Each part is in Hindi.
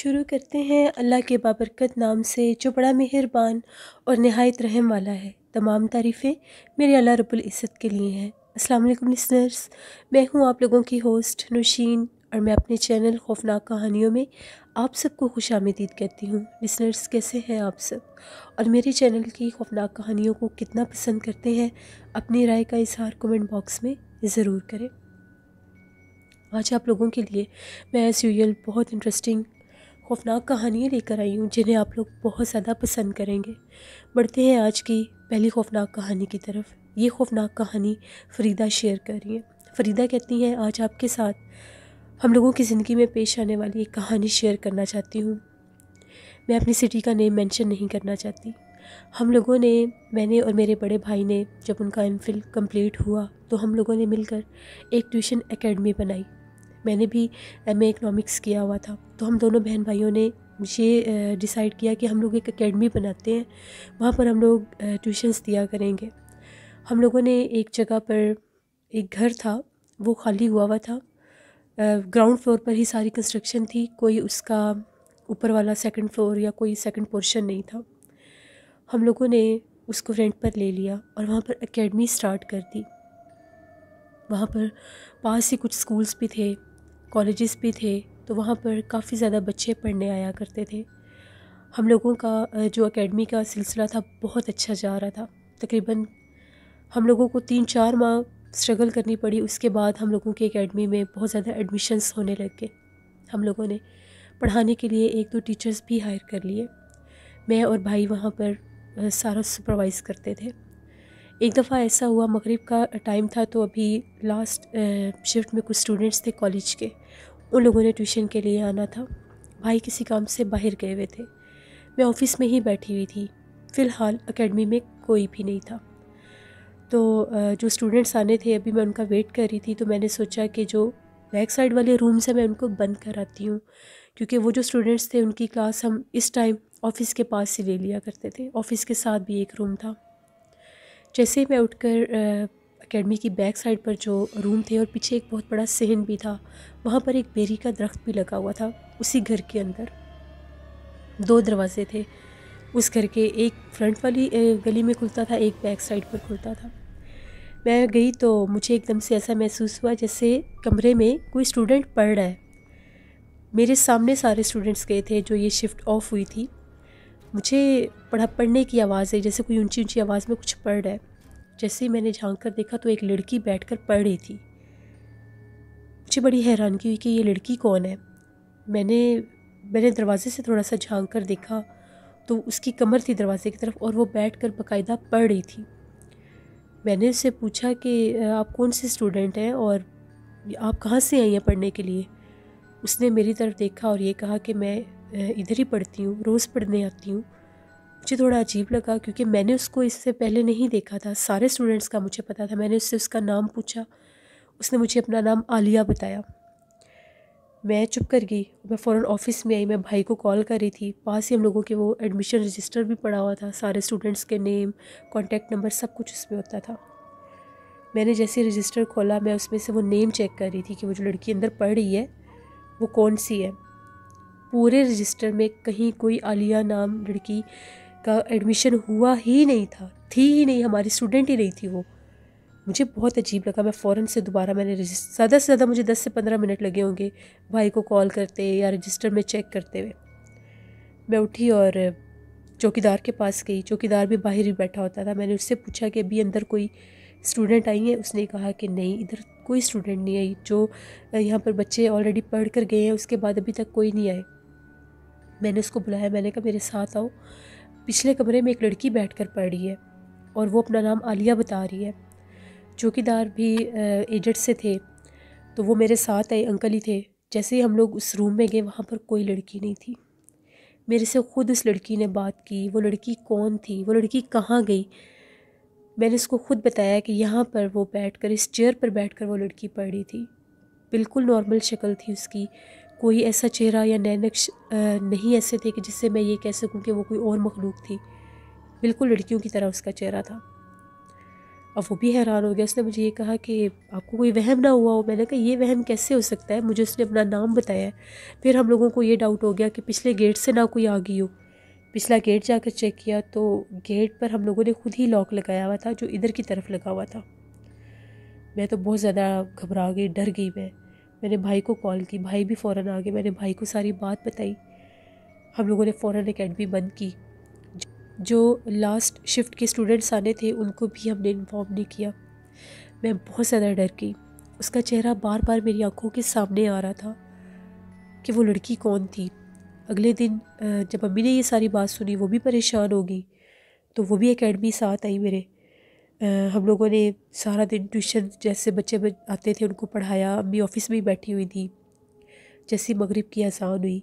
शुरू करते हैं अल्लाह के बाबरकत नाम से जो बड़ा मेहरबान और नहायत रहम वाला है तमाम तारीफ़ें मेरे अल्लाह रब्बुल इज़्ज़त के लिए हैं अस्सलाम वालेकुम लिसनर्स मैं हूँ आप लोगों की होस्ट नौशीन और मैं अपने चैनल खौफनाक कहानियों में आप सबको खुश आमदीद कहती हूँ लिसनर्स कैसे हैं आप सब और मेरे चैनल की खौफनाक कहानियों को कितना पसंद करते हैं अपनी राय का इजहार कमेंट बॉक्स में ज़रूर करें आज आप लोगों के लिए मैं एज़ यूजल बहुत इंटरेस्टिंग खौफनाक कहानियाँ लेकर आई हूँ जिन्हें आप लोग बहुत ज़्यादा पसंद करेंगे बढ़ते हैं आज की पहली खौफनाक कहानी की तरफ ये खौफनाक कहानी फरीदा शेयर कर रही है फरीदा कहती हैं आज आपके साथ हम लोगों की ज़िंदगी में पेश आने वाली एक कहानी शेयर करना चाहती हूँ मैं अपनी सिटी का नेम मेंशन नहीं करना चाहती हम लोगों ने मैंने और मेरे बड़े भाई ने जब उनका एम कंप्लीट हुआ तो हम लोगों ने मिलकर एक ट्यूशन एकेडमी बनाई मैंने भी एम इकोनॉमिक्स किया हुआ था तो हम दोनों बहन भाइयों ने ये डिसाइड किया कि हम लोग एक अकेडमी बनाते हैं वहाँ पर हम लोग ट्यूशन्स दिया करेंगे हम लोगों ने एक जगह पर एक घर था वो खाली हुआ हुआ था ग्राउंड फ्लोर पर ही सारी कंस्ट्रक्शन थी कोई उसका ऊपर वाला सेकंड फ्लोर या कोई सेकंड पोर्शन नहीं था हम लोगों ने उसको रेंट पर ले लिया और वहाँ पर एकेडमी स्टार्ट कर दी वहाँ पर पास ही कुछ स्कूल्स भी थे कॉलेजेस भी थे तो वहाँ पर काफ़ी ज़्यादा बच्चे पढ़ने आया करते थे हम लोगों का जो एकेडमी का सिलसिला था बहुत अच्छा जा रहा था तकरीबन हम लोगों को तीन चार माह स्ट्रगल करनी पड़ी उसके बाद हम लोगों की एकेडमी में बहुत ज़्यादा एडमिशन्स होने लग गए हम लोगों ने पढ़ाने के लिए एक दो टीचर्स भी हायर कर लिए मैं और भाई वहाँ पर सारा सुपरवाइज़ करते थे एक दफ़ा ऐसा हुआ मगरिब का टाइम था तो अभी लास्ट शिफ्ट में कुछ स्टूडेंट्स थे कॉलेज के उन लोगों ने ट्यूशन के लिए आना था भाई किसी काम से बाहर गए हुए थे मैं ऑफ़िस में ही बैठी हुई थी फ़िलहाल अकेडमी में कोई भी नहीं था तो जो स्टूडेंट्स आने थे अभी मैं उनका वेट कर रही थी तो मैंने सोचा कि जो बैक साइड वाले रूम्स हैं मैं उनको बंद कराती हूँ क्योंकि वो जो स्टूडेंट्स थे उनकी क्लास हम इस टाइम ऑफ़िस के पास ही ले लिया करते थे ऑफ़िस के साथ भी एक रूम था जैसे ही मैं उठकर अकेडमी की बैक साइड पर जो रूम थे और पीछे एक बहुत बड़ा सहन भी था वहाँ पर एक बेरी का दरख्त भी लगा हुआ था उसी घर के अंदर दो दरवाजे थे उस घर के एक फ्रंट वाली गली में खुलता था एक बैक साइड पर खुलता था मैं गई तो मुझे एकदम से ऐसा महसूस हुआ जैसे कमरे में कोई स्टूडेंट पढ़ रहा है मेरे सामने सारे स्टूडेंट्स गए थे जो ये शिफ्ट ऑफ हुई थी मुझे पढ़ा पढ़ने की आवाज़ है जैसे कोई ऊंची ऊंची आवाज़ में कुछ पढ़ रहा है जैसे ही मैंने झांक कर देखा तो एक लड़की बैठ कर पढ़ रही थी मुझे बड़ी हैरानगी हुई कि ये लड़की कौन है मैंने मैंने दरवाज़े से थोड़ा सा झांक कर देखा तो उसकी कमर थी दरवाज़े की तरफ और वो बैठ कर बाकायदा पढ़ रही थी मैंने उससे पूछा कि आप कौन से स्टूडेंट हैं और आप कहाँ से आई हैं पढ़ने के लिए उसने मेरी तरफ़ देखा और ये कहा कि मैं इधर ही पढ़ती हूँ रोज़ पढ़ने आती हूँ मुझे थोड़ा अजीब लगा क्योंकि मैंने उसको इससे पहले नहीं देखा था सारे स्टूडेंट्स का मुझे पता था मैंने उससे उसका नाम पूछा उसने मुझे अपना नाम आलिया बताया मैं चुप कर गई मैं फ़ौरन ऑफिस में आई मैं भाई को कॉल कर रही थी पास ही हम लोगों के वो एडमिशन रजिस्टर भी पड़ा हुआ था सारे स्टूडेंट्स के नेम कॉन्टैक्ट नंबर सब कुछ उसमें होता था मैंने जैसे रजिस्टर खोला मैं उसमें से वो नेम चेक कर रही थी कि वो जो लड़की अंदर पढ़ रही है वो कौन सी है पूरे रजिस्टर में कहीं कोई आलिया नाम लड़की का एडमिशन हुआ ही नहीं था थी ही नहीं हमारी स्टूडेंट ही नहीं थी वो मुझे बहुत अजीब लगा मैं फ़ौरन से दोबारा मैंने रजिस्टर ज़्यादा से ज़्यादा मुझे दस से पंद्रह मिनट लगे होंगे भाई को कॉल करते या रजिस्टर में चेक करते हुए मैं उठी और चौकीदार के पास गई चौकीदार भी बाहर ही बैठा होता था मैंने उससे पूछा कि अभी अंदर कोई स्टूडेंट आई है उसने कहा कि नहीं इधर कोई स्टूडेंट नहीं आई जो यहाँ पर बच्चे ऑलरेडी पढ़ कर गए हैं उसके बाद अभी तक कोई नहीं आए मैंने उसको बुलाया मैंने कहा मेरे साथ आओ पिछले कमरे में एक लड़की बैठ कर पढ़ रही है और वो अपना नाम आलिया बता रही है चौकीदार भी एजेंट से थे तो वो मेरे साथ आए अंकल ही थे जैसे ही हम लोग उस रूम में गए वहाँ पर कोई लड़की नहीं थी मेरे से ख़ुद उस लड़की ने बात की वो लड़की कौन थी वो लड़की कहाँ गई मैंने उसको ख़ुद बताया कि यहाँ पर वो बैठ कर इस चेयर पर बैठ कर वो लड़की पढ़ रही थी बिल्कुल नॉर्मल शक्ल थी उसकी कोई ऐसा चेहरा या नक्श नहीं ऐसे थे कि जिससे मैं ये कह सकूँ कि वो कोई और मखलूक थी बिल्कुल लड़कियों की तरह उसका चेहरा था अब वो भी हैरान हो गया उसने मुझे ये कहा कि आपको कोई वहम ना हुआ हो मैंने कहा ये वहम कैसे हो सकता है मुझे उसने अपना नाम बताया फिर हम लोगों को ये डाउट हो गया कि पिछले गेट से ना कोई आ गई हो पिछला गेट जाकर चेक किया तो गेट पर हम लोगों ने खुद ही लॉक लगाया हुआ था जो इधर की तरफ लगा हुआ था मैं तो बहुत ज़्यादा घबरा गई डर गई मैं मैंने भाई को कॉल की भाई भी फ़ौर आ गए मैंने भाई को सारी बात बताई हम लोगों ने फ़ौर अकेडमी बंद की जो लास्ट शिफ्ट के स्टूडेंट्स आने थे उनको भी हमने इन्फॉर्म नहीं किया मैं बहुत ज़्यादा डर गई उसका चेहरा बार बार मेरी आंखों के सामने आ रहा था कि वो लड़की कौन थी अगले दिन जब मम्मी ने ये सारी बात सुनी वो भी परेशान हो गई तो वो भी एकेडमी साथ आई मेरे हम लोगों ने सारा दिन ट्यूशन जैसे बच्चे आते थे उनको पढ़ाया अम्मी ऑफ़िस में बैठी हुई थी जैसे मगरिब की आसान हुई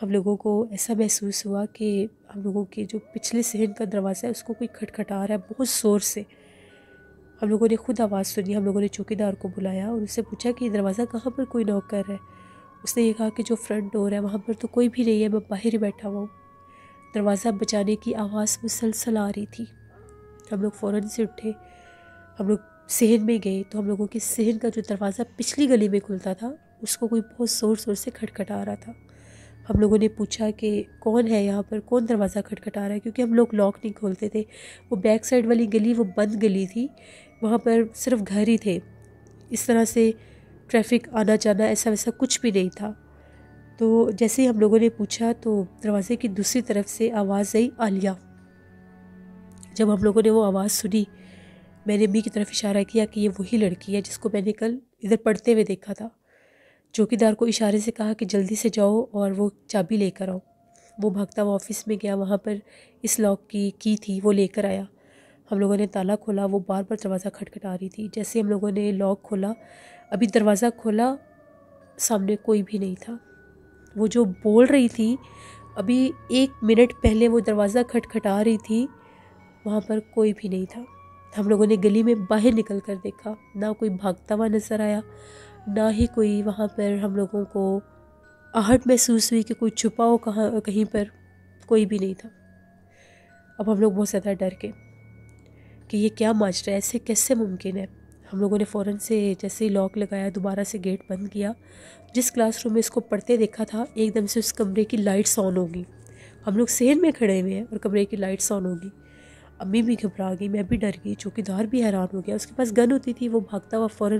हम लोगों को ऐसा महसूस हुआ कि हम लोगों के जो पिछले सहन का दरवाज़ा है उसको कोई खटखटा रहा है बहुत ज़ोर से हम लोगों ने खुद आवाज़ सुनी हम लोगों ने चौकीदार को बुलाया और उससे पूछा कि दरवाज़ा कहाँ पर कोई नौकर कर रहा है उसने ये कहा कि जो फ्रंट डोर है वहाँ पर तो कोई भी नहीं है मैं बाहर ही बैठा हुआ हूँ दरवाज़ा बचाने की आवाज़ मुसलसल आ रही थी हम लोग फ़ौरन से उठे हम लोग सहन में गए तो हम लोगों के सहन का जो दरवाज़ा पिछली गली में खुलता था उसको कोई बहुत ज़ोर शोर से खटखटा रहा था हम लोगों ने पूछा कि कौन है यहाँ पर कौन दरवाज़ा खटखटा रहा है क्योंकि हम लोग लॉक नहीं खोलते थे वो बैक साइड वाली गली वो बंद गली थी वहाँ पर सिर्फ घर ही थे इस तरह से ट्रैफिक आना जाना ऐसा वैसा कुछ भी नहीं था तो जैसे ही हम लोगों ने पूछा तो दरवाज़े की दूसरी तरफ से आवाज़ आई आलिया जब हम लोगों ने वो आवाज़ सुनी मैंने अम्मी की तरफ इशारा किया कि ये वही लड़की है जिसको मैंने कल इधर पढ़ते हुए देखा था चौकीदार को इशारे से कहा कि जल्दी से जाओ और वो चाबी लेकर आओ वो भागता हुआ ऑफिस में गया वहाँ पर इस लॉक की की थी वो लेकर आया हम लोगों ने ताला खोला वो बार बार दरवाज़ा खटखटा रही थी जैसे हम लोगों ने लॉक खोला अभी दरवाज़ा खोला सामने कोई भी नहीं था वो जो बोल रही थी अभी एक मिनट पहले वो दरवाज़ा खटखटा रही थी वहाँ पर कोई भी नहीं था हम लोगों ने गली में बाहर निकल कर देखा ना कोई भागता हुआ नज़र आया ना ही कोई वहाँ पर हम लोगों को आहट महसूस हुई कि कोई छुपा हो कहाँ कहीं पर कोई भी नहीं था अब हम लोग बहुत ज़्यादा डर गए कि ये क्या माजरा है ऐसे कैसे मुमकिन है हम लोगों ने फ़ौरन से जैसे ही लॉक लगाया दोबारा से गेट बंद किया जिस क्लासरूम में इसको पढ़ते देखा था एकदम से उस कमरे की लाइट्स ऑन होगी हम लोग सेहन में खड़े हुए हैं और कमरे की लाइट्स ऑन होगी अम्मी भी घबरा गई मैं भी डर गई चौकीदार भी हैरान हो गया उसके पास गन होती थी वो भागता हुआ फ़ौर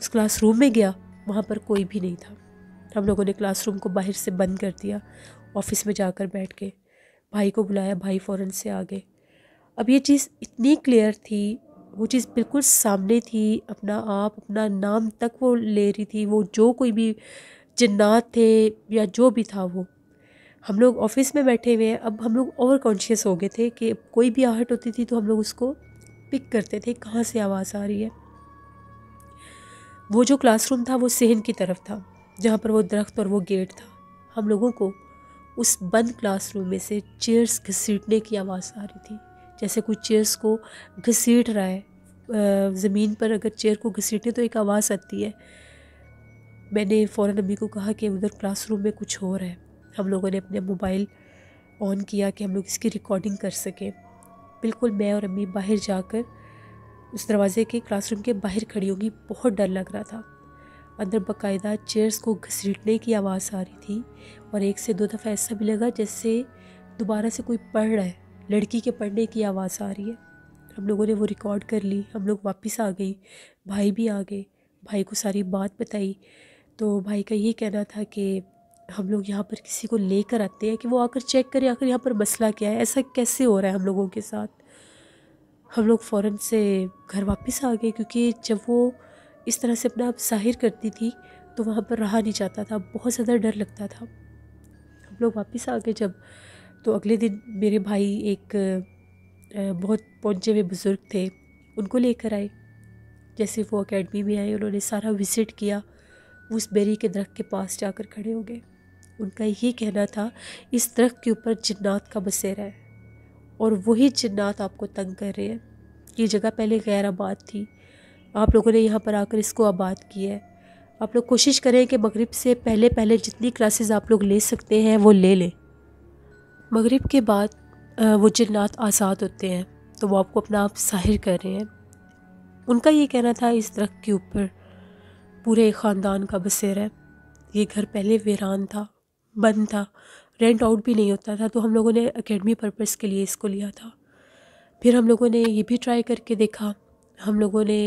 उस क्लास रूम में गया वहाँ पर कोई भी नहीं था हम लोगों ने क्लासरूम को बाहर से बंद कर दिया ऑफिस में जाकर बैठ के भाई को बुलाया भाई फ़ौर से आ गए अब ये चीज़ इतनी क्लियर थी वो चीज़ बिल्कुल सामने थी अपना आप अपना नाम तक वो ले रही थी वो जो कोई भी जन्नात थे या जो भी था वो हम लोग ऑफिस में बैठे हुए हैं अब हम लोग और कॉन्शियस हो गए थे कि कोई भी आहट होती थी तो हम लोग उसको पिक करते थे कहाँ से आवाज़ आ रही है वो जो क्लासरूम था वो सेहन की तरफ था जहाँ पर वो दरख्त और वो गेट था हम लोगों को उस बंद क्लासरूम में से चेयर्स घसीटने की आवाज़ आ रही थी जैसे कोई चेयर्स को घसीट रहा है ज़मीन पर अगर चेयर को घसीटे तो एक आवाज़ आती है मैंने फ़ौर अम्मी को कहा कि उधर क्लासरूम में कुछ हो रहा है हम लोगों ने अपने मोबाइल ऑन किया कि हम लोग इसकी रिकॉर्डिंग कर सकें बिल्कुल मैं और अम्मी बाहर जाकर उस दरवाज़े के क्लासरूम के बाहर खड़ी होंगी बहुत डर लग रहा था अंदर बकायदा चेयर्स को घसीटने की आवाज़ आ रही थी और एक से दो दफ़ा ऐसा भी लगा जैसे दोबारा से कोई पढ़ रहा है लड़की के पढ़ने की आवाज़ आ रही है हम लोगों ने वो रिकॉर्ड कर ली हम लोग वापस आ गई भाई भी आ गए भाई को सारी बात बताई तो भाई का ये कहना था कि हम लोग यहाँ पर किसी को लेकर आते हैं कि वो आकर चेक करें आकर यहाँ पर मसला क्या है ऐसा कैसे हो रहा है हम लोगों के साथ हम लोग फ़ौर से घर वापस आ गए क्योंकि जब वो इस तरह से अपना आप जाहिर करती थी तो वहाँ पर रहा नहीं जाता था बहुत ज़्यादा डर लगता था हम लोग वापस आ गए जब तो अगले दिन मेरे भाई एक बहुत पहुँचे हुए बुज़ुर्ग थे उनको लेकर आए जैसे वो अकेडमी में आए उन्होंने सारा विज़िट किया उस बेरी के दरख्त के पास जाकर खड़े हो गए उनका ये कहना था इस दरख्त के ऊपर जन्नात का बसेरा है और वही जन्नात आपको तंग कर रहे हैं ये जगह पहले गैर आबाद थी आप लोगों ने यहाँ पर आकर इसको आबाद किया है आप लोग कोशिश करें कि मगरिब से पहले पहले जितनी क्लासेस आप लोग ले सकते हैं वो ले लें मगरिब के बाद वो जन्नात आज़ाद होते हैं तो वो आपको अपना आप जाहिर कर रहे हैं उनका ये कहना था इस दरख्त के ऊपर पूरे ख़ानदान का बसेरा है ये घर पहले वीरान था बंद था रेंट आउट भी नहीं होता था तो हम लोगों ने एकेडमी पर्पस के लिए इसको लिया था फिर हम लोगों ने ये भी ट्राई करके देखा हम लोगों ने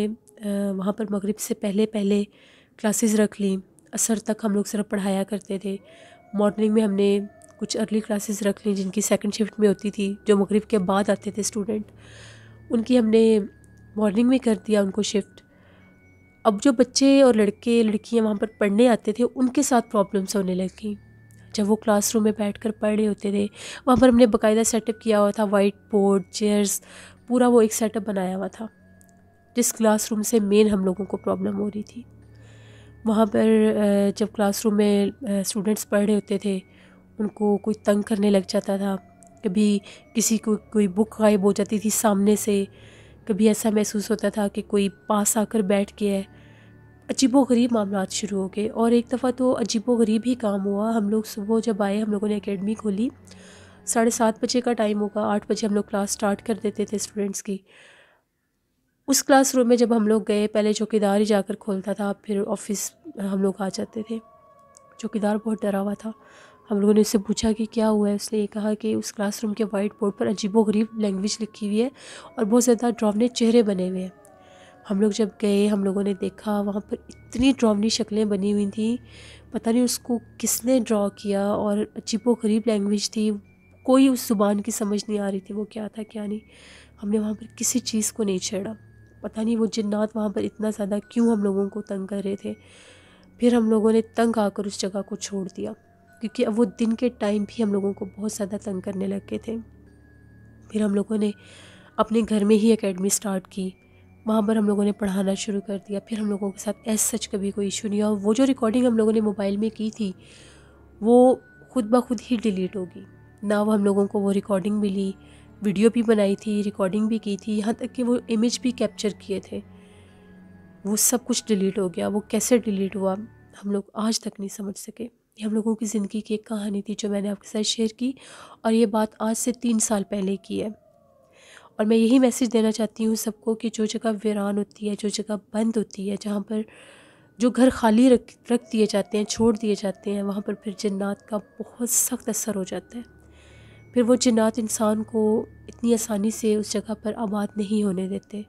वहाँ पर मगरिब से पहले पहले क्लासेस रख ली असर तक हम लोग सिर्फ पढ़ाया करते थे मॉर्निंग में हमने कुछ अर्ली क्लासेस रख ली जिनकी सेकंड शिफ्ट में होती थी जो मगरिब के बाद आते थे स्टूडेंट उनकी हमने मॉर्निंग में कर दिया उनको शिफ्ट अब जो बच्चे और लड़के लड़कियाँ वहाँ पर पढ़ने आते थे उनके साथ प्रॉब्लम्स होने लगी जब वो क्लासरूम में बैठ कर पढ़ रहे होते थे वहाँ पर हमने बाकायदा सेटअप किया हुआ था वाइट बोर्ड चेयर्स पूरा वो एक सेटअप बनाया हुआ था जिस क्लासरूम से मेन हम लोगों को प्रॉब्लम हो रही थी वहाँ पर जब क्लासरूम में स्टूडेंट्स पढ़ रहे होते थे उनको कोई तंग करने लग जाता था कभी किसी को कोई बुक गायब हो जाती थी सामने से कभी ऐसा महसूस होता था कि कोई पास आकर बैठ गया है अजीबो गरीब मामला शुरू हो गए और एक दफ़ा तो अजीबो गरीब ही काम हुआ हम लोग सुबह जब आए हम लोगों ने अकेडमी खोली साढ़े सात बजे का टाइम होगा आठ बजे हम लोग क्लास स्टार्ट कर देते थे स्टूडेंट्स की उस क्लास रूम में जब हम लोग गए पहले चौकीदार ही जाकर खोलता था फिर ऑफिस हम लोग आ जाते थे चौकीदार बहुत डरा हुआ था हम लोगों ने उससे पूछा कि क्या हुआ है उसने ये कहा कि उस क्लासरूम के वाइट बोर्ड पर अजीबो गरीब लैंग्वेज लिखी हुई है और बहुत ज़्यादा ड्रावने चेहरे बने हुए हैं हम लोग जब गए हम लोगों ने देखा वहाँ पर इतनी ड्रामनी शक्लें बनी हुई थी पता नहीं उसको किसने ड्रॉ किया और व गरीब लैंग्वेज थी कोई उस ज़ुबान की समझ नहीं आ रही थी वो क्या था क्या नहीं हमने वहाँ पर किसी चीज़ को नहीं छेड़ा पता नहीं वो जिन्नात वहाँ पर इतना ज़्यादा क्यों हम लोगों को तंग कर रहे थे फिर हम लोगों ने तंग आकर उस जगह को छोड़ दिया क्योंकि अब वो दिन के टाइम भी हम लोगों को बहुत ज़्यादा तंग करने लग गए थे फिर हम लोगों ने अपने घर में ही एकेडमी स्टार्ट की वहाँ पर हम लोगों ने पढ़ाना शुरू कर दिया फिर हम लोगों के साथ एज सच कभी कोई इशू नहीं और वो जो रिकॉर्डिंग हम लोगों ने मोबाइल में की थी वो खुद ब खुद ही डिलीट होगी ना वो हम लोगों को वो रिकॉर्डिंग मिली वीडियो भी बनाई थी रिकॉर्डिंग भी की थी यहाँ तक कि वो इमेज भी कैप्चर किए थे वो सब कुछ डिलीट हो गया वो कैसे डिलीट हुआ हम लोग आज तक नहीं समझ सके ये हम लोगों की ज़िंदगी की एक कहानी थी जो मैंने आपके साथ शेयर की और ये बात आज से तीन साल पहले की है और मैं यही मैसेज देना चाहती हूँ सबको कि जो जगह वीरान होती है जो जगह बंद होती है जहाँ पर जो घर खाली रख रख दिए जाते हैं छोड़ दिए जाते हैं वहाँ पर फिर जन्नात का बहुत सख्त असर हो जाता है फिर वो जन्नात इंसान को इतनी आसानी से उस जगह पर आबाद नहीं होने देते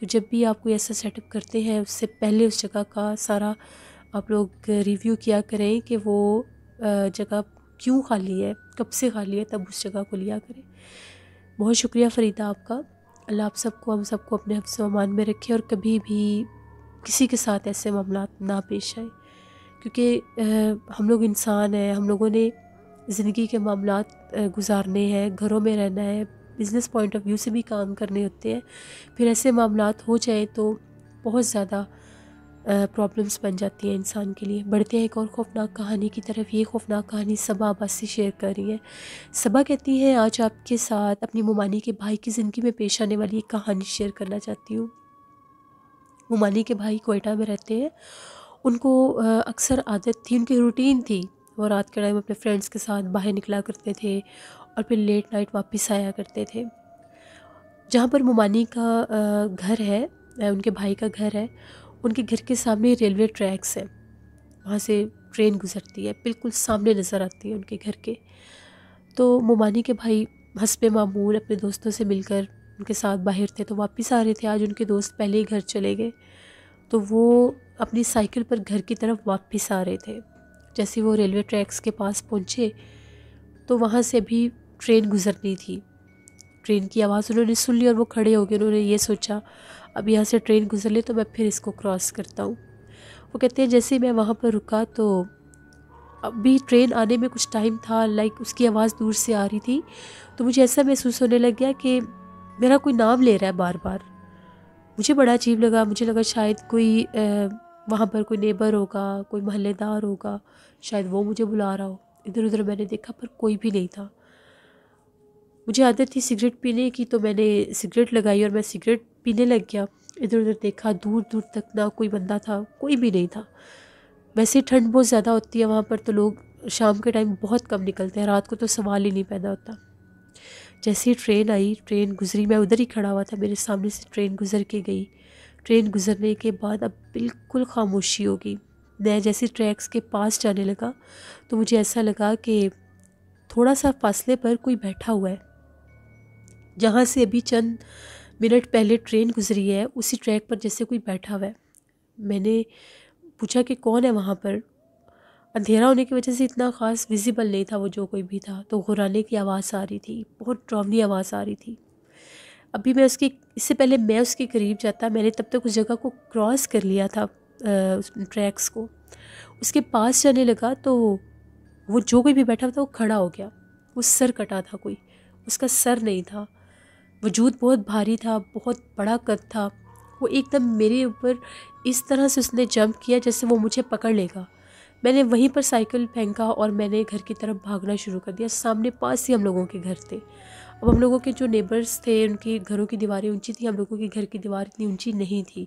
तो जब भी आप कोई ऐसा सेटअप करते हैं उससे पहले उस जगह का सारा आप लोग रिव्यू किया करें कि वो जगह क्यों खाली है कब से खाली है तब उस जगह को लिया करें बहुत शुक्रिया फ़रीदा आपका अल्लाह आप सबको हम सबको अपने हम अमान में रखे और कभी भी किसी के साथ ऐसे मामला ना पेश आए क्योंकि हम लोग इंसान हैं हम लोगों ने ज़िंदगी के मामला गुजारने हैं घरों में रहना है बिज़नेस पॉइंट ऑफ व्यू से भी काम करने होते हैं फिर ऐसे मामला हो जाए तो बहुत ज़्यादा प्रॉब्लम्स बन जाती हैं इंसान के लिए बढ़ते हैं एक और खौफनाक कहानी की तरफ ये खौफनाक कहानी सबा आप से शेयर कर रही है सबा कहती हैं आज आपके साथ अपनी मुमानी के भाई की ज़िंदगी में पेश आने वाली एक कहानी शेयर करना चाहती हूँ मुमानी के भाई कोयटा में रहते हैं उनको अक्सर आदत थी उनकी रूटीन थी वो रात के टाइम अपने फ्रेंड्स के साथ बाहर निकला करते थे और फिर लेट नाइट वापस आया करते थे जहाँ पर मुमानी का घर है उनके भाई का घर है उनके घर के सामने रेलवे ट्रैक्स हैं वहाँ से ट्रेन गुजरती है बिल्कुल सामने नज़र आती है उनके घर के तो मोमानी के भाई हंसप मामूल अपने दोस्तों से मिलकर उनके साथ बाहर थे तो वापस आ रहे थे आज उनके दोस्त पहले ही घर चले गए तो वो अपनी साइकिल पर घर की तरफ वापस आ रहे थे जैसे वो रेलवे ट्रैक्स के पास पहुँचे तो वहाँ से भी ट्रेन गुज़रनी थी ट्रेन की आवाज़ उन्होंने सुन ली और वो खड़े हो गए उन्होंने ये सोचा अब यहाँ से ट्रेन गुजर ले तो मैं फिर इसको क्रॉस करता हूँ वो कहते हैं जैसे ही मैं वहाँ पर रुका तो अभी ट्रेन आने में कुछ टाइम था लाइक उसकी आवाज़ दूर से आ रही थी तो मुझे ऐसा महसूस होने लग गया कि मेरा कोई नाम ले रहा है बार बार मुझे बड़ा अजीब लगा मुझे लगा शायद कोई वहाँ पर कोई नेबर होगा कोई महल्लेदार होगा शायद वो मुझे बुला रहा हो इधर उधर मैंने देखा पर कोई भी नहीं था मुझे आदत थी सिगरेट पीने की तो मैंने सिगरेट लगाई और मैं सिगरेट पीने लग गया इधर उधर देखा दूर दूर तक ना कोई बंदा था कोई भी नहीं था वैसे ठंड बहुत ज़्यादा होती है वहाँ पर तो लोग शाम के टाइम बहुत कम निकलते हैं रात को तो सवाल ही नहीं पैदा होता जैसे ही ट्रेन आई ट्रेन गुजरी मैं उधर ही खड़ा हुआ था मेरे सामने से ट्रेन गुजर के गई ट्रेन गुजरने के बाद अब बिल्कुल खामोशी होगी मैं जैसे ट्रैक्स के पास जाने लगा तो मुझे ऐसा लगा कि थोड़ा सा फासले पर कोई बैठा हुआ है जहाँ से अभी चंद मिनट पहले ट्रेन गुजरी है उसी ट्रैक पर जैसे कोई बैठा हुआ है मैंने पूछा कि कौन है वहाँ पर अंधेरा होने की वजह से इतना ख़ास विजिबल नहीं था वो जो कोई भी था तो घुराने की आवाज़ आ रही थी बहुत ड्रॉमनी आवाज़ आ रही थी अभी मैं उसके इससे पहले मैं उसके करीब जाता मैंने तब तक उस जगह को क्रॉस कर लिया था ट्रैक्स को उसके पास जाने लगा तो वो जो कोई भी बैठा था वो खड़ा हो गया वो सर कटा था कोई उसका सर नहीं था वजूद बहुत भारी था बहुत बड़ा कद था वो एकदम मेरे ऊपर इस तरह से उसने जंप किया जैसे वो मुझे पकड़ लेगा मैंने वहीं पर साइकिल फेंका और मैंने घर की तरफ भागना शुरू कर दिया सामने पास ही हम लोगों के घर थे अब हम लोगों के जो नेबर्स थे उनके घरों की दीवारें ऊंची थी हम लोगों के घर की दीवार इतनी ऊंची नहीं थी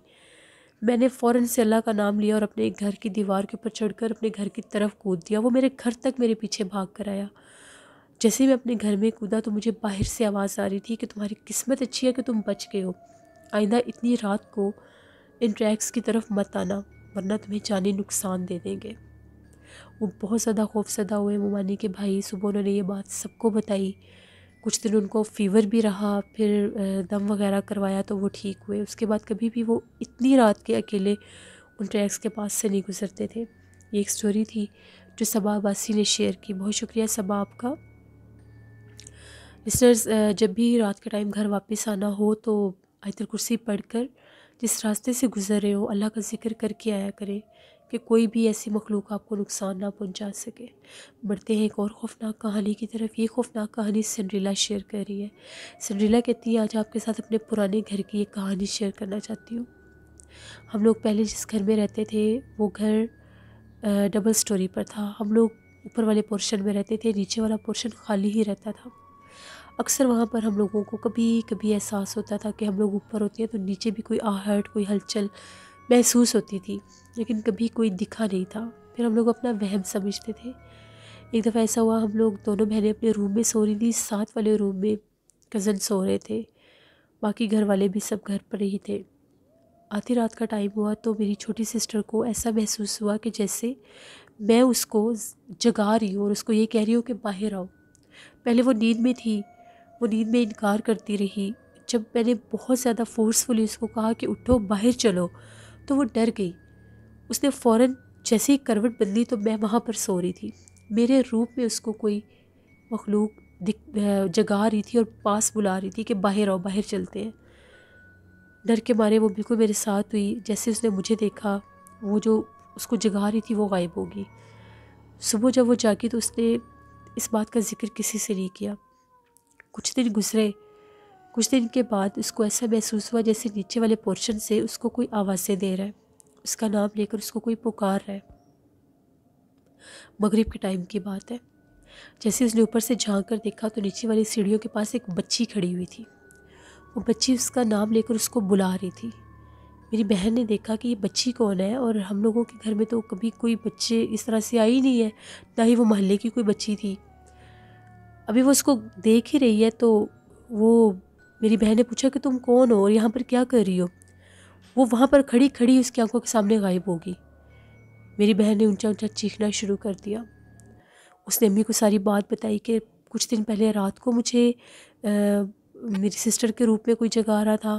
मैंने फ़ौर से अल्लाह का नाम लिया और अपने घर की दीवार के ऊपर चढ़कर अपने घर की तरफ कूद दिया वो मेरे घर तक मेरे पीछे भाग कर आया जैसे ही मैं अपने घर में कूदा तो मुझे बाहर से आवाज़ आ रही थी कि तुम्हारी किस्मत अच्छी है कि तुम बच गए हो आइंदा इतनी रात को इन ट्रैक्स की तरफ मत आना वरना तुम्हें जाने नुकसान दे देंगे वो बहुत ज़्यादा खौफसदा हुए मोमानी के भाई सुबह उन्होंने ये बात सबको बताई कुछ दिन उनको फ़ीवर भी रहा फिर दम वगैरह करवाया तो वो ठीक हुए उसके बाद कभी भी वो इतनी रात के अकेले उन ट्रैक्स के पास से नहीं गुजरते थे ये एक स्टोरी थी जो सबा ने शेयर की बहुत शुक्रिया सबा आपका लिसनर्स uh, जब भी रात के टाइम घर वापस आना हो तो आयतल कुर्सी पढ़ कर जिस रास्ते से गुज़र रहे हो अल्लाह का जिक्र करके आया करें कि कोई भी ऐसी मखलूक आपको नुकसान ना पहुंचा सके बढ़ते हैं एक और खौफनाक कहानी की तरफ ये खौफनाक कहानी सनरीला शेयर कर रही है सनरीला कहती है आज आपके साथ अपने पुराने घर की एक कहानी शेयर करना चाहती हूँ हम लोग पहले जिस घर में रहते थे वो घर डबल स्टोरी पर था हम लोग ऊपर वाले पोर्शन में रहते थे नीचे वाला पोर्शन खाली ही रहता था अक्सर वहाँ पर हम लोगों को कभी कभी एहसास होता था कि हम लोग ऊपर होते हैं तो नीचे भी कोई आहट कोई हलचल महसूस होती थी लेकिन कभी कोई दिखा नहीं था फिर हम लोग अपना वहम समझते थे एक दफ़ा ऐसा हुआ हम लोग दोनों बहनें अपने रूम में सो रही थी साथ वाले रूम में कज़न सो रहे थे बाकी घर वाले भी सब घर पर ही थे आधी रात का टाइम हुआ तो मेरी छोटी सिस्टर को ऐसा महसूस हुआ कि जैसे मैं उसको जगा रही हूँ और उसको ये कह रही हूँ कि बाहर आओ पहले वो नींद में थी वो नींद में इनकार करती रही जब मैंने बहुत ज़्यादा फोर्सफुली उसको कहा कि उठो बाहर चलो तो वो डर गई उसने फ़ौर जैसे ही करवट बदली तो मैं वहाँ पर सो रही थी मेरे रूप में उसको कोई मखलूक दिख जगा रही थी और पास बुला रही थी कि बाहर आओ बाहर चलते हैं डर के मारे वो बिल्कुल मेरे साथ हुई जैसे उसने मुझे देखा वो जो उसको जगा रही थी वो गायब होगी सुबह जब वो जागी तो उसने इस बात का जिक्र किसी से नहीं किया कुछ दिन गुजरे कुछ दिन के बाद उसको ऐसा महसूस हुआ जैसे नीचे वाले पोर्शन से उसको कोई आवाज़ें दे रहा है उसका नाम लेकर उसको कोई पुकार रहा है मगरिब के टाइम की बात है जैसे उसने ऊपर से झाँक कर देखा तो नीचे वाली सीढ़ियों के पास एक बच्ची खड़ी हुई थी वो बच्ची उसका नाम लेकर उसको बुला रही थी मेरी बहन ने देखा कि ये बच्ची कौन है और हम लोगों के घर में तो कभी कोई बच्चे इस तरह से आई नहीं है ना ही वो मोहल्ले की कोई बच्ची थी अभी वो उसको देख ही रही है तो वो मेरी बहन ने पूछा कि तुम कौन हो और यहाँ पर क्या कर रही हो वो वहाँ पर खड़ी खड़ी उसकी आंखों के सामने गायब होगी मेरी बहन ने ऊंचा ऊंचा चीखना शुरू कर दिया उसने अम्मी को सारी बात बताई कि कुछ दिन पहले रात को मुझे आ, मेरी सिस्टर के रूप में कोई जगह आ रहा था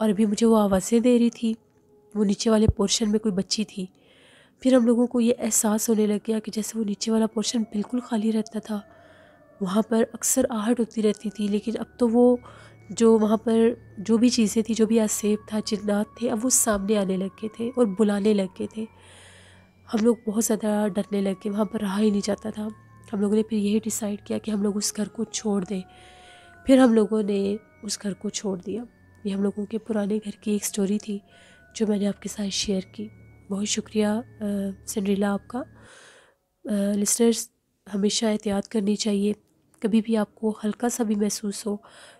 और अभी मुझे वो आवाज़ें दे रही थी वो नीचे वाले पोर्शन में कोई बच्ची थी फिर हम लोगों को ये एहसास होने लग गया कि जैसे वो नीचे वाला पोर्शन बिल्कुल खाली रहता था वहाँ पर अक्सर आहट होती रहती थी लेकिन अब तो वो जो वहाँ पर जो भी चीज़ें थी जो भी आसेब था जिन्नात थे अब वो सामने आने लग गए थे और बुलाने लग गए थे हम लोग बहुत ज़्यादा डरने लग गए वहाँ पर रहा ही नहीं जाता था हम लोगों ने फिर यही डिसाइड किया कि हम लोग उस घर को छोड़ दें फिर हम लोगों ने उस घर को छोड़ दिया ये हम लोगों के पुराने घर की एक स्टोरी थी जो मैंने आपके साथ शेयर की बहुत शुक्रिया संड्रीला आपका लिसनर्स हमेशा एहतियात करनी चाहिए कभी भी आपको हल्का सा भी महसूस हो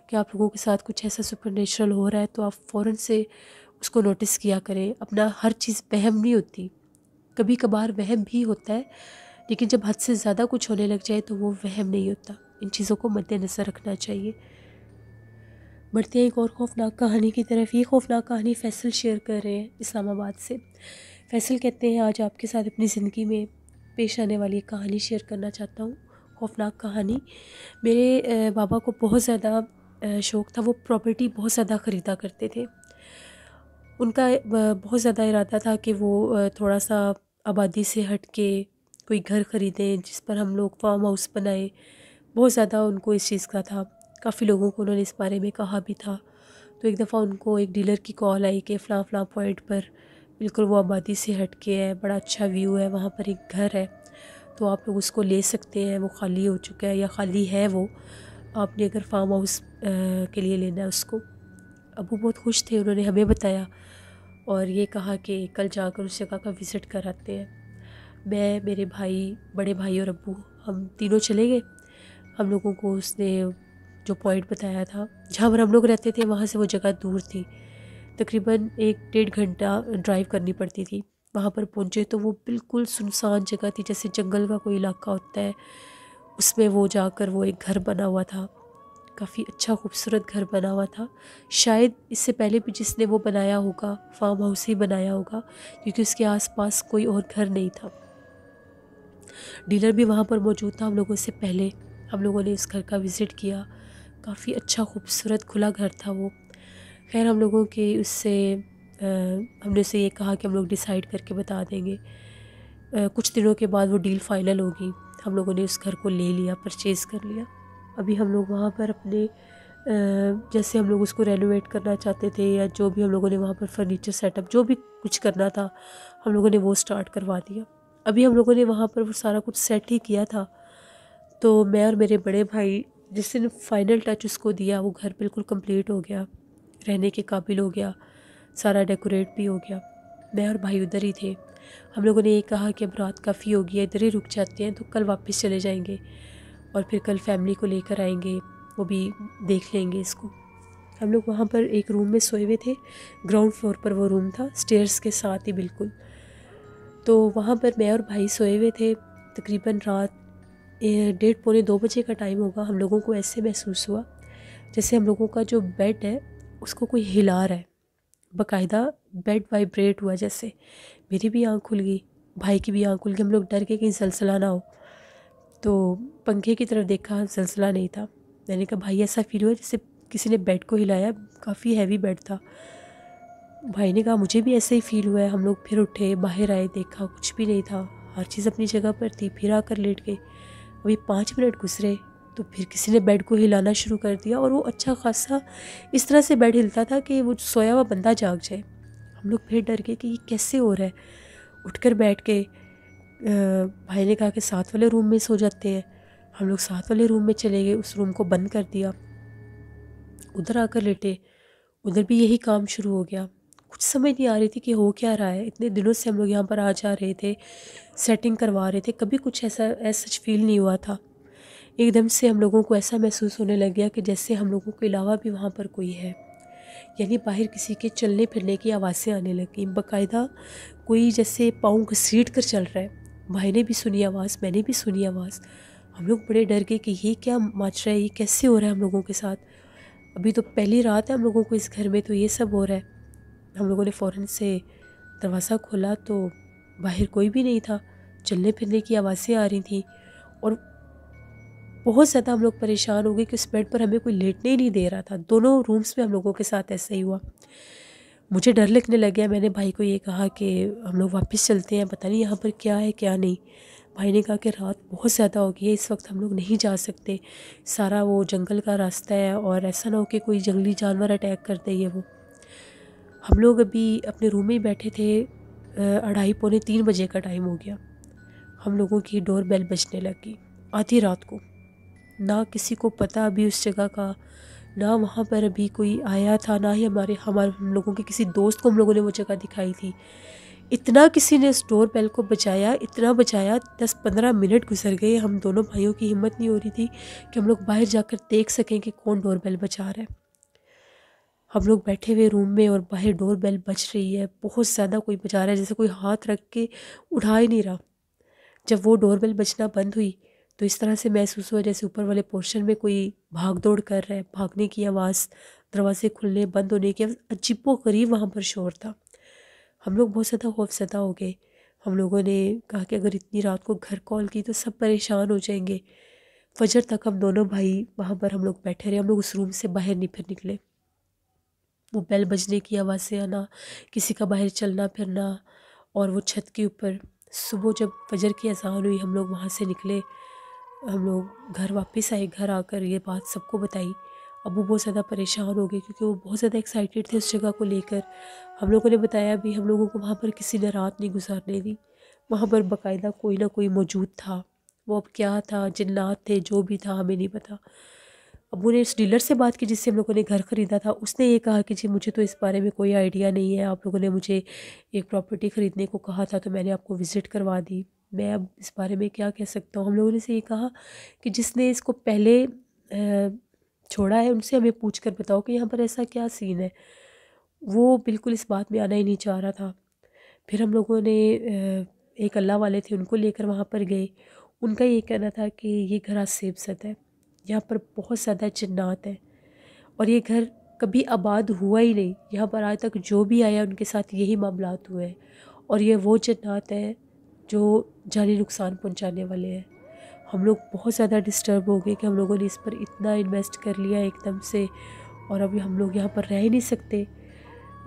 कि आप लोगों के साथ कुछ ऐसा सुपर हो रहा है तो आप फ़ौर से उसको नोटिस किया करें अपना हर चीज़ वहम नहीं होती कभी कभार वहम भी होता है लेकिन जब हद से ज़्यादा कुछ होने लग जाए तो वो वहम नहीं होता इन चीज़ों को मद्देनज़र रखना चाहिए बढ़ते हैं एक और खौफनाक कहानी की तरफ ये खौफनाक कहानी फैसल शेयर कर रहे हैं इस्लामाबाद से फैसल कहते हैं आज आपके साथ अपनी ज़िंदगी में पेश आने वाली एक कहानी शेयर करना चाहता हूँ खौफनाक कहानी मेरे बाबा को बहुत ज़्यादा शौक़ था वो प्रॉपर्टी बहुत ज़्यादा ख़रीदा करते थे उनका बहुत ज़्यादा इरादा था कि वो थोड़ा सा आबादी से हट के कोई घर ख़रीदें जिस पर हम लोग फार्म हाउस बनाए बहुत ज़्यादा उनको इस चीज़ का था काफ़ी लोगों को उन्होंने इस बारे में कहा भी था तो एक दफ़ा उनको एक डीलर की कॉल आई कि फ़लाँ फ़लाँ पॉइंट पर बिल्कुल वो आबादी से हट के है बड़ा अच्छा व्यू है वहाँ पर एक घर है तो आप लोग उसको ले सकते हैं वो खाली हो चुका है या खाली है वो आपने अगर फार्म हाउस के लिए लेना है उसको अबू बहुत खुश थे उन्होंने हमें बताया और ये कहा कि कल जाकर उस जगह का विज़िट कराते हैं मैं मेरे भाई बड़े भाई और अबू हम तीनों चले गए हम लोगों को उसने जो पॉइंट बताया था जहाँ पर हम लोग रहते थे वहाँ से वो जगह दूर थी तकरीबन एक डेढ़ घंटा ड्राइव करनी पड़ती थी वहाँ पर पहुँचे तो वो बिल्कुल सुनसान जगह थी जैसे जंगल का कोई इलाका होता है उसमें वो जाकर वो एक घर बना हुआ था काफ़ी अच्छा खूबसूरत घर बना हुआ था शायद इससे पहले भी जिसने वो बनाया होगा फार्म हाउस ही बनाया होगा क्योंकि उसके आसपास कोई और घर नहीं था डीलर भी वहाँ पर मौजूद था हम लोगों से पहले हम लोगों ने उस घर का विज़िट किया काफ़ी अच्छा खूबसूरत खुला घर था वो खैर हम लोगों के उससे हमने उसे ये कहा कि हम लोग डिसाइड करके बता देंगे कुछ दिनों के बाद वो डील फ़ाइनल होगी हम लोगों ने उस घर को ले लिया परचेज़ कर लिया अभी हम लोग वहाँ पर अपने जैसे हम लोग उसको रेनोवेट करना चाहते थे या जो भी हम लोगों ने वहाँ पर फर्नीचर सेटअप जो भी कुछ करना था हम लोगों ने वो स्टार्ट करवा दिया अभी हम लोगों ने वहाँ पर वो सारा कुछ सेट ही किया था तो मैं और मेरे बड़े भाई जिसने फाइनल टच उसको दिया वो घर बिल्कुल कंप्लीट हो गया रहने के काबिल हो गया सारा डेकोरेट भी हो गया मैं और भाई उधर ही थे हम लोगों ने ये कहा कि अब रात काफ़ी होगी इधर ही रुक जाते हैं तो कल वापस चले जाएंगे और फिर कल फैमिली को लेकर आएंगे वो भी देख लेंगे इसको हम लोग वहाँ पर एक रूम में सोए हुए थे ग्राउंड फ्लोर पर वो रूम था स्टेयर्स के साथ ही बिल्कुल तो वहाँ पर मैं और भाई सोए हुए थे तकरीबन रात डेढ़ पौने दो बजे का टाइम होगा हम लोगों को ऐसे महसूस हुआ जैसे हम लोगों का जो बेड है उसको कोई हिला रहा है बकायदा बेड वाइब्रेट हुआ जैसे मेरी भी आँख खुल गई भाई की भी आँख खुल गई हम लोग डर के कहीं सलसला ना हो तो पंखे की तरफ देखा सलसला नहीं था मैंने कहा भाई ऐसा फील हुआ जैसे किसी ने बेड को हिलाया काफ़ी हैवी बेड था भाई ने कहा मुझे भी ऐसा ही फील हुआ है हम लोग फिर उठे बाहर आए देखा कुछ भी नहीं था हर चीज़ अपनी जगह पर थी फिर आकर लेट गए अभी पाँच मिनट गुजरे तो फिर किसी ने बेड को हिलाना शुरू कर दिया और वो अच्छा खासा इस तरह से बेड हिलता था कि वो सोया हुआ बंदा जाग जाए हम लोग फिर डर गए कि ये कैसे हो रहा है उठकर बैठ के भाई ने कहा कि साथ वाले रूम में सो जाते हैं हम लोग साथ वाले रूम में चले गए उस रूम को बंद कर दिया उधर आकर लेटे उधर भी यही काम शुरू हो गया कुछ समझ नहीं आ रही थी कि हो क्या रहा है इतने दिनों से हम लोग यहाँ पर आ जा रहे थे सेटिंग करवा रहे थे कभी कुछ ऐसा ऐसा सच फील नहीं हुआ था एकदम से हम लोगों को ऐसा महसूस होने लग गया कि जैसे हम लोगों के अलावा भी वहाँ पर कोई है यानी बाहर किसी के चलने फिरने की आवाज़ें आने लगी बाकायदा कोई जैसे पाँव घसीट कर चल रहा है भाई ने भी सुनी आवाज़ मैंने भी सुनी आवाज़ हम लोग बड़े डर गए कि ये क्या माच रहा है ये कैसे हो रहा है हम लोगों के साथ अभी तो पहली रात है हम लोगों को इस घर में तो ये सब हो रहा है हम लोगों ने फ़ौरन से दरवाज़ा खोला तो बाहर कोई भी नहीं था चलने फिरने की आवाज़ें आ रही थी और बहुत ज़्यादा हम लोग परेशान हो गए कि उस बेड पर हमें कोई लेटने ही नहीं दे रहा था दोनों रूम्स में हम लोगों के साथ ऐसा ही हुआ मुझे डर लगने लग गया मैंने भाई को ये कहा कि हम लोग वापस चलते हैं पता नहीं यहाँ पर क्या है क्या नहीं भाई ने कहा कि रात बहुत ज़्यादा हो गई है इस वक्त हम लोग नहीं जा सकते सारा वो जंगल का रास्ता है और ऐसा ना हो कि कोई जंगली जानवर अटैक कर दे ये वो हम लोग अभी अपने रूम में ही बैठे थे अढ़ाई पौने तीन बजे का टाइम हो गया हम लोगों की डोर बेल बजने लगी आधी रात को ना किसी को पता अभी उस जगह का ना वहाँ पर अभी कोई आया था ना ही हमारे हमारे हम लोगों के किसी दोस्त को हम लोगों ने वो जगह दिखाई थी इतना किसी ने स्टोर बेल को बचाया इतना बचाया दस पंद्रह मिनट गुजर गए हम दोनों भाइयों की हिम्मत नहीं हो रही थी कि हम लोग बाहर जाकर देख सकें कि कौन डोर बेल बचा रहा है हम लोग बैठे हुए रूम में और बाहर डोर बेल बच रही है बहुत ज़्यादा कोई बचा रहा है जैसे कोई हाथ रख के उठा ही नहीं रहा जब वो डोर बेल बचना बंद हुई तो इस तरह से महसूस हुआ जैसे ऊपर वाले पोर्शन में कोई भाग दौड़ कर रहा है भागने की आवाज़ दरवाजे खुलने बंद होने की अजीबो करीब वहाँ पर शोर था हम लोग बहुत ज़्यादा खौफजदा हो गए हम लोगों ने कहा कि अगर इतनी रात को घर कॉल की तो सब परेशान हो जाएंगे फजर तक हम दोनों भाई वहाँ पर हम लोग बैठे रहे हम लोग उस रूम से बाहर नहीं फिर निकले वो बैल बजने की आवाज़ से आना किसी का बाहर चलना फिरना और वो छत के ऊपर सुबह जब फजर की अजान हुई हम लोग वहाँ से निकले हम लोग घर वापस आए घर आकर ये बात सबको बताई अबू बहुत ज़्यादा परेशान हो गए क्योंकि वो बहुत ज़्यादा एक्साइटेड थे उस जगह को लेकर हम लोगों ने बताया भी हम लोगों को वहाँ पर किसी ने रात नहीं गुजारने दी वहाँ पर बाकायदा कोई ना कोई मौजूद था वो अब क्या था जन्नात थे जो भी था हमें नहीं पता अबू ने इस डीलर से बात की जिससे हम लोगों ने घर ख़रीदा था उसने ये कहा कि जी मुझे तो इस बारे में कोई आइडिया नहीं है आप लोगों ने मुझे एक प्रॉपर्टी ख़रीदने को कहा था तो मैंने आपको विज़िट करवा दी मैं अब इस बारे में क्या कह सकता हूँ हम लोगों ने से ये कहा कि जिसने इसको पहले छोड़ा है उनसे हमें पूछ कर बताओ कि यहाँ पर ऐसा क्या सीन है वो बिल्कुल इस बात में आना ही नहीं चाह रहा था फिर हम लोगों ने एक अल्लाह वाले थे उनको लेकर वहाँ पर गए उनका ये कहना था कि ये घर आसेब सद है यहाँ पर बहुत ज़्यादा जन्नात है और ये घर कभी आबाद हुआ ही नहीं यहाँ पर आज तक जो भी आया उनके साथ यही मामला हुए हैं और ये वो जन्नात है जो जानी नुकसान पहुंचाने वाले हैं हम लोग बहुत ज़्यादा डिस्टर्ब हो गए कि हम लोगों ने इस पर इतना इन्वेस्ट कर लिया एकदम से और अभी हम लोग यहाँ पर रह ही नहीं सकते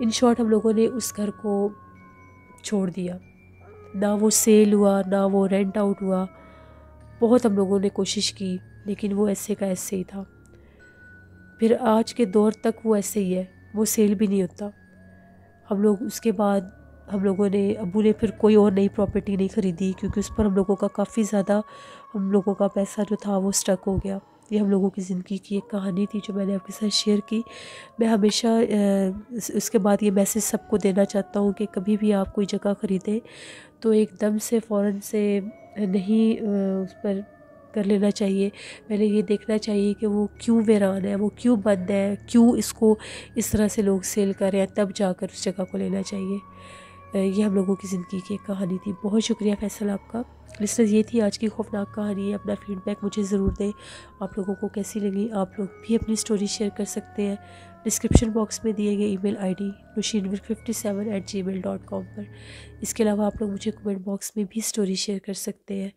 इन शॉर्ट हम लोगों ने उस घर को छोड़ दिया ना वो सेल हुआ ना वो रेंट आउट हुआ बहुत हम लोगों ने कोशिश की लेकिन वो ऐसे का ऐसे ही था फिर आज के दौर तक वो ऐसे ही है वो सेल भी नहीं होता हम लोग उसके बाद हम लोगों ने अबू ने फिर कोई और नई प्रॉपर्टी नहीं ख़रीदी क्योंकि उस पर हम लोगों का काफ़ी ज़्यादा हम लोगों का पैसा जो था वो स्टक हो गया ये हम लोगों की ज़िंदगी की एक कहानी थी जो मैंने आपके साथ शेयर की मैं हमेशा उसके बाद ये मैसेज सबको देना चाहता हूँ कि कभी भी आप कोई जगह ख़रीदें तो एकदम से फ़ौर से नहीं उस पर कर लेना चाहिए पहले ये देखना चाहिए कि वो क्यों वीरान है वो क्यों बंद है क्यों इसको इस तरह से लोग सेल कर रहे हैं तब जाकर उस जगह को लेना चाहिए ये हम लोगों की ज़िंदगी की एक कहानी थी बहुत शुक्रिया फैसल आपका लिस्टर्स ये थी आज की खौफनाक कहानी अपना फीडबैक मुझे ज़रूर दें आप लोगों को कैसी लगी आप लोग भी अपनी स्टोरी शेयर कर सकते हैं डिस्क्रिप्शन बॉक्स में दिए गए ईमेल आईडी नुशीनविर fifty seven eight gmail dot com पर इसके अलावा आप लोग मुझे कमेंट बॉक्स में भी स्टोरी शेयर कर सकते हैं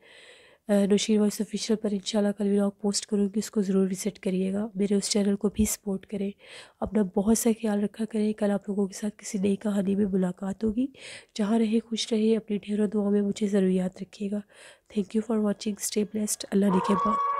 नौशीन वॉइस ऑफिशियल पर इंशाल्लाह कल व्लॉग पोस्ट करूँगी उसको ज़रूर विज़िट करिएगा मेरे उस चैनल को भी सपोर्ट करें अपना बहुत सा ख्याल रखा करें कल आप लोगों के साथ किसी नई कहानी में मुलाकात होगी जहाँ रहे खुश रहे अपनी ढेरों दुआ में मुझे ज़रूर याद रखिएगा thank you for watching stay blessed अल्लाह ने के बाद